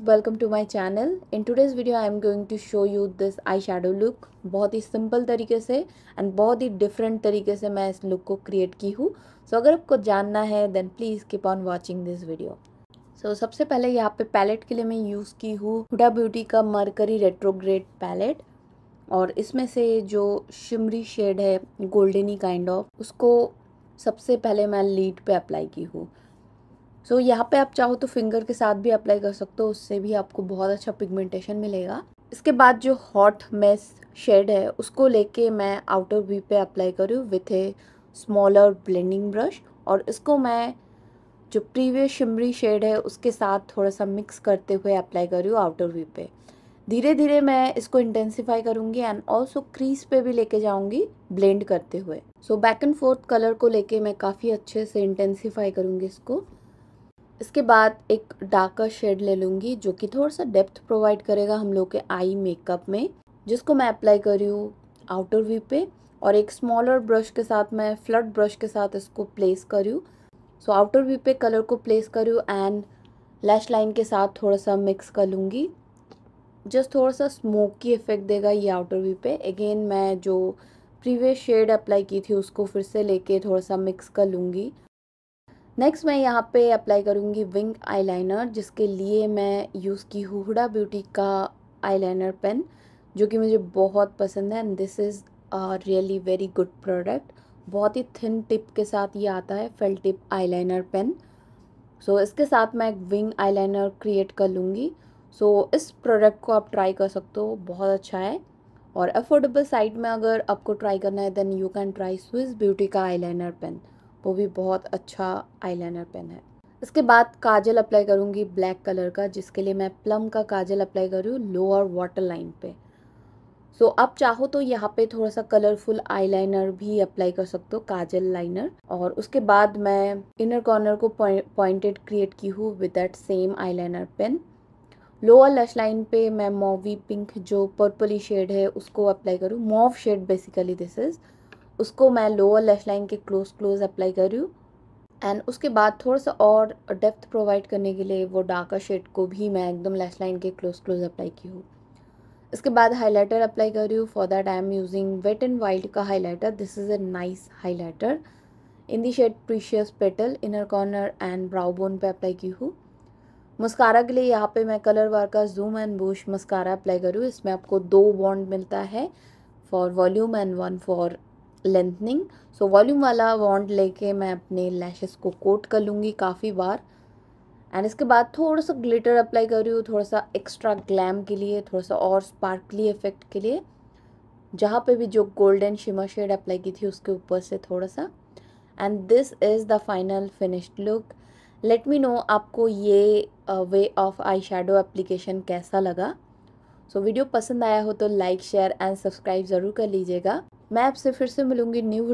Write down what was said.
welcome to my channel in today's video I am going to show you this eye shadow look बहुत ही simple तरीके से and बहुत ही different तरीके से मैं इस लुक को क्रिएट की हूँ सो so, अगर आपको जानना है then please keep on watching this video so सबसे पहले यहाँ पे पैलेट के लिए मैं यूज़ की हूँ हुडा ब्यूटी का मरकरी रेट्रोग्रेड पैलेट और इसमें से जो शिमरी शेड है गोल्डनी काइंड ऑफ उसको सबसे पहले मैं लीड पे अप्लाई की हूँ सो so, यहाँ पे आप चाहो तो फिंगर के साथ भी अप्लाई कर सकते हो उससे भी आपको बहुत अच्छा पिगमेंटेशन मिलेगा इसके बाद जो हॉट मेस शेड है उसको लेके मैं आउटर वी पे अप्लाई करूँ with a smaller blending brush और इसको मैं जो प्रीवियस शिमरी शेड है उसके साथ थोड़ा सा मिक्स करते हुए अप्लाई कर रही हूँ आउटर वी पे धीरे धीरे मैं इसको इंटेंसिफाई करूँगी एंड ऑल्सो क्रीज पे भी लेके जाऊँगी ब्लेंड करते हुए so back and forth colour को लेके मैं काफ़ी अच्छे से इंटेंसिफाई करूँगी इसको इसके बाद एक डार्कर शेड ले लूँगी जो कि थोड़ा सा डेप्थ प्रोवाइड करेगा हम लोग के आई मेकअप में जिसको मैं अप्लाई कर रही हूँ आउटर वी पे और एक स्मॉलर ब्रश के साथ मैं फ्लड ब्रश के साथ इसको प्लेस कर रही सो आउटर वी पे कलर को प्लेस कर रही एंड लैश लाइन के साथ थोड़ा सा मिक्स कर लूँगी जस्ट थोड़ा सा स्मोकी इफेक्ट देगा ये आउटर वी पे अगेन मैं जो प्रीवियस शेड अप्लाई की थी उसको फिर से लेके थोड़ा सा मिक्स कर लूँगी नेक्स्ट मैं यहाँ पे अप्लाई करूँगी विंग आईलाइनर जिसके लिए मैं यूज़ की हुडा ब्यूटी का आईलाइनर पेन जो कि मुझे बहुत पसंद है and this is really very good product बहुत ही थिन टिप के साथ ये आता है felt tip eyeliner pen so इसके साथ मैं एक विंग आईलाइनर क्रिएट कर लूँगी सो so, इस प्रोडक्ट को आप ट्राई कर सकते हो बहुत अच्छा है और अफोर्डेबल साइट में अगर आपको ट्राई करना है then you can try Swiss Beauty का आईलाइनर पेन वो भी बहुत अच्छा आईलाइनर पेन है इसके बाद काजल अप्लाई करूँगी ब्लैक कलर का जिसके लिए मैं प्लम का काजल अप्लाई कर रही हूँ लोअर वाटर लाइन पे सो so, आप चाहो तो यहाँ पे थोड़ा सा कलरफुल आईलाइनर भी अप्लाई कर सकते हो काजल लाइनर और उसके बाद मैं इनर कॉर्नर को पॉइंटेड क्रिएट की हूँ with that same eyeliner pen lower lash line पे मैं मोवी पिंक जो पर्पली शेड है उसको अप्लाई करूँ mauve shade basically this is उसको मैं लोअर लेफ्ट लाइन के क्लोज क्लोज अप्लाई कर रही हूँ एंड उसके बाद थोड़ा सा और डेप्थ प्रोवाइड करने के लिए वो डार्कर शेड को भी मैं एकदम लेफ्ट लाइन के क्लोज क्लोज अप्लाई की हूँ इसके बाद हाइलाइटर अप्लाई कर रही हूँ for that I am using Wet and Wild का highlighter this is a nice highlighter in the shade precious petal inner corner and brow bone पे अप्लाई की हूँ मस्कारा के लिए यहाँ पे मैं कलर वार का zoom and bush mascara apply करूँ इसमें आपको दो बॉन्ड मिलता है for volume and one for lengthening so volume वाला वॉन्ड लेके मैं अपने लैशेस को कोट कर लूँगी काफ़ी बार एंड इसके बाद थोड़ा सा ग्लिटर अप्लाई कर रही हूँ थोड़ा सा एक्स्ट्रा ग्लैम के लिए थोड़ा सा और स्पार्कली इफेक्ट के लिए जहाँ पे भी जो गोल्डन शिमर शेड अप्लाई की थी उसके ऊपर से थोड़ा सा and this is the final finished look let me know आपको ये way of eye shadow application कैसा लगा सो so, वीडियो पसंद आया हो तो लाइक शेयर एंड सब्सक्राइब ज़रूर कर लीजिएगा मैं आपसे फिर से मिलूंगी न्यू